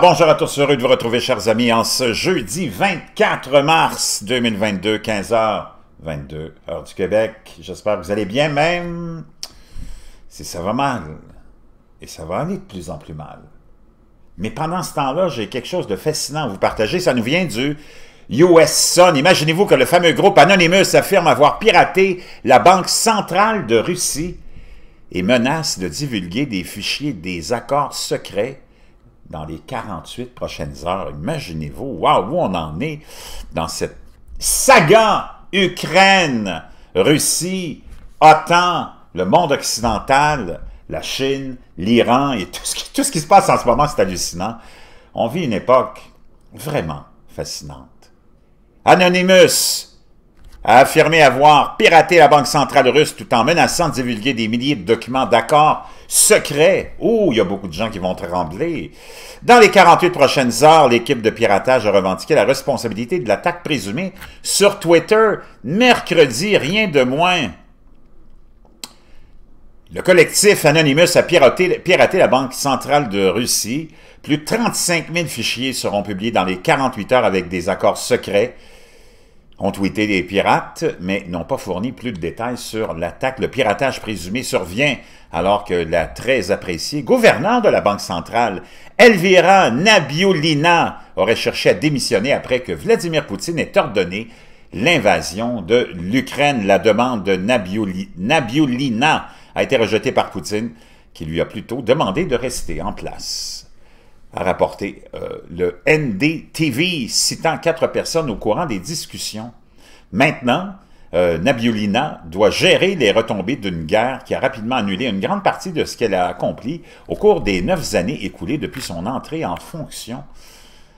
bonjour à tous, heureux de vous retrouver, chers amis, en ce jeudi 24 mars 2022, 15h22, heure du Québec. J'espère que vous allez bien, même si ça va mal. Et ça va aller de plus en plus mal. Mais pendant ce temps-là, j'ai quelque chose de fascinant à vous partager. Ça nous vient du US Sun. Imaginez-vous que le fameux groupe Anonymous affirme avoir piraté la Banque centrale de Russie et menace de divulguer des fichiers des accords secrets dans les 48 prochaines heures. Imaginez-vous, où on en est dans cette saga Ukraine, Russie, OTAN, le monde occidental, la Chine, l'Iran et tout ce, qui, tout ce qui se passe en ce moment, c'est hallucinant. On vit une époque vraiment fascinante. Anonymous, a affirmé avoir piraté la Banque centrale russe tout en menaçant de divulguer des milliers de documents d'accords secrets. Oh, il y a beaucoup de gens qui vont trembler. Dans les 48 prochaines heures, l'équipe de piratage a revendiqué la responsabilité de l'attaque présumée sur Twitter mercredi, rien de moins. Le collectif Anonymous a piraté, piraté, la Banque centrale de Russie. Plus de 35 000 fichiers seront publiés dans les 48 heures avec des accords secrets ont tweeté des pirates, mais n'ont pas fourni plus de détails sur l'attaque. Le piratage présumé survient alors que la très appréciée gouvernante de la Banque centrale, Elvira Nabiolina, aurait cherché à démissionner après que Vladimir Poutine ait ordonné l'invasion de l'Ukraine. La demande de Nabiolina a été rejetée par Poutine, qui lui a plutôt demandé de rester en place a rapporté euh, le NDTV, citant quatre personnes au courant des discussions. Maintenant, euh, Nabiulina doit gérer les retombées d'une guerre qui a rapidement annulé une grande partie de ce qu'elle a accompli au cours des neuf années écoulées depuis son entrée en fonction.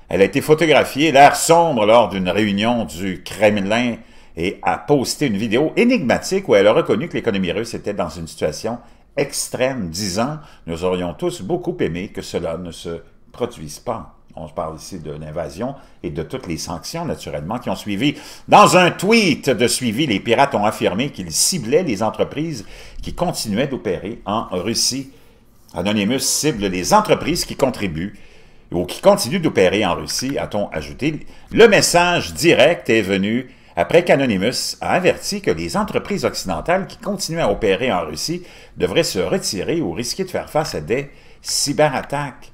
Elle a été photographiée l'air sombre lors d'une réunion du Kremlin et a posté une vidéo énigmatique où elle a reconnu que l'économie russe était dans une situation extrême, disant « Nous aurions tous beaucoup aimé que cela ne se produisent pas. On parle ici de l'invasion et de toutes les sanctions, naturellement, qui ont suivi. Dans un tweet de suivi, les pirates ont affirmé qu'ils ciblaient les entreprises qui continuaient d'opérer en Russie. Anonymous cible les entreprises qui contribuent ou qui continuent d'opérer en Russie, a-t-on ajouté. Le message direct est venu après qu'Anonymous a averti que les entreprises occidentales qui continuent à opérer en Russie devraient se retirer ou risquer de faire face à des cyberattaques.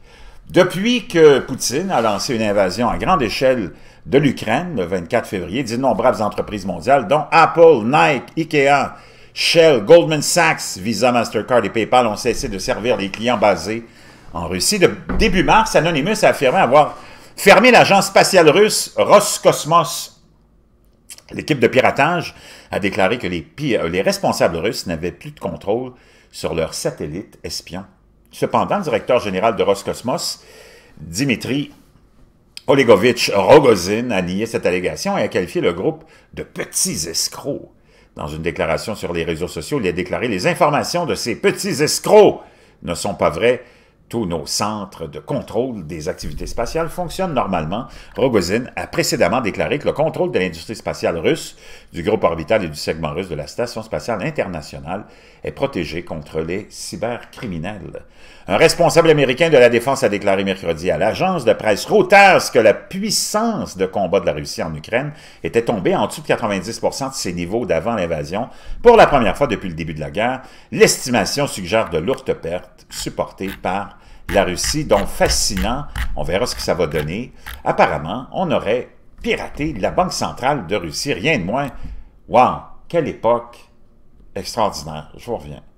Depuis que Poutine a lancé une invasion à grande échelle de l'Ukraine le 24 février, d'innombrables entreprises mondiales, dont Apple, Nike, Ikea, Shell, Goldman Sachs, Visa, Mastercard et PayPal ont cessé de servir les clients basés en Russie. De début mars, Anonymous a affirmé avoir fermé l'agence spatiale russe Roscosmos. L'équipe de piratage a déclaré que les, euh, les responsables russes n'avaient plus de contrôle sur leurs satellites espions Cependant, le directeur général de Roscosmos, Dimitri Olegovitch Rogozin, a nié cette allégation et a qualifié le groupe de petits escrocs. Dans une déclaration sur les réseaux sociaux, il a déclaré « Les informations de ces petits escrocs ne sont pas vraies tous nos centres de contrôle des activités spatiales fonctionnent normalement, Rogozin a précédemment déclaré que le contrôle de l'industrie spatiale russe, du groupe orbital et du segment russe de la Station spatiale internationale est protégé contre les cybercriminels. Un responsable américain de la défense a déclaré mercredi à l'agence de presse Reuters que la puissance de combat de la Russie en Ukraine était tombée en dessous de 90 de ses niveaux d'avant l'invasion pour la première fois depuis le début de la guerre. L'estimation suggère de lourdes pertes supportées par la Russie, donc fascinant. On verra ce que ça va donner. Apparemment, on aurait piraté la Banque centrale de Russie, rien de moins. Wow, quelle époque extraordinaire. Je vous reviens.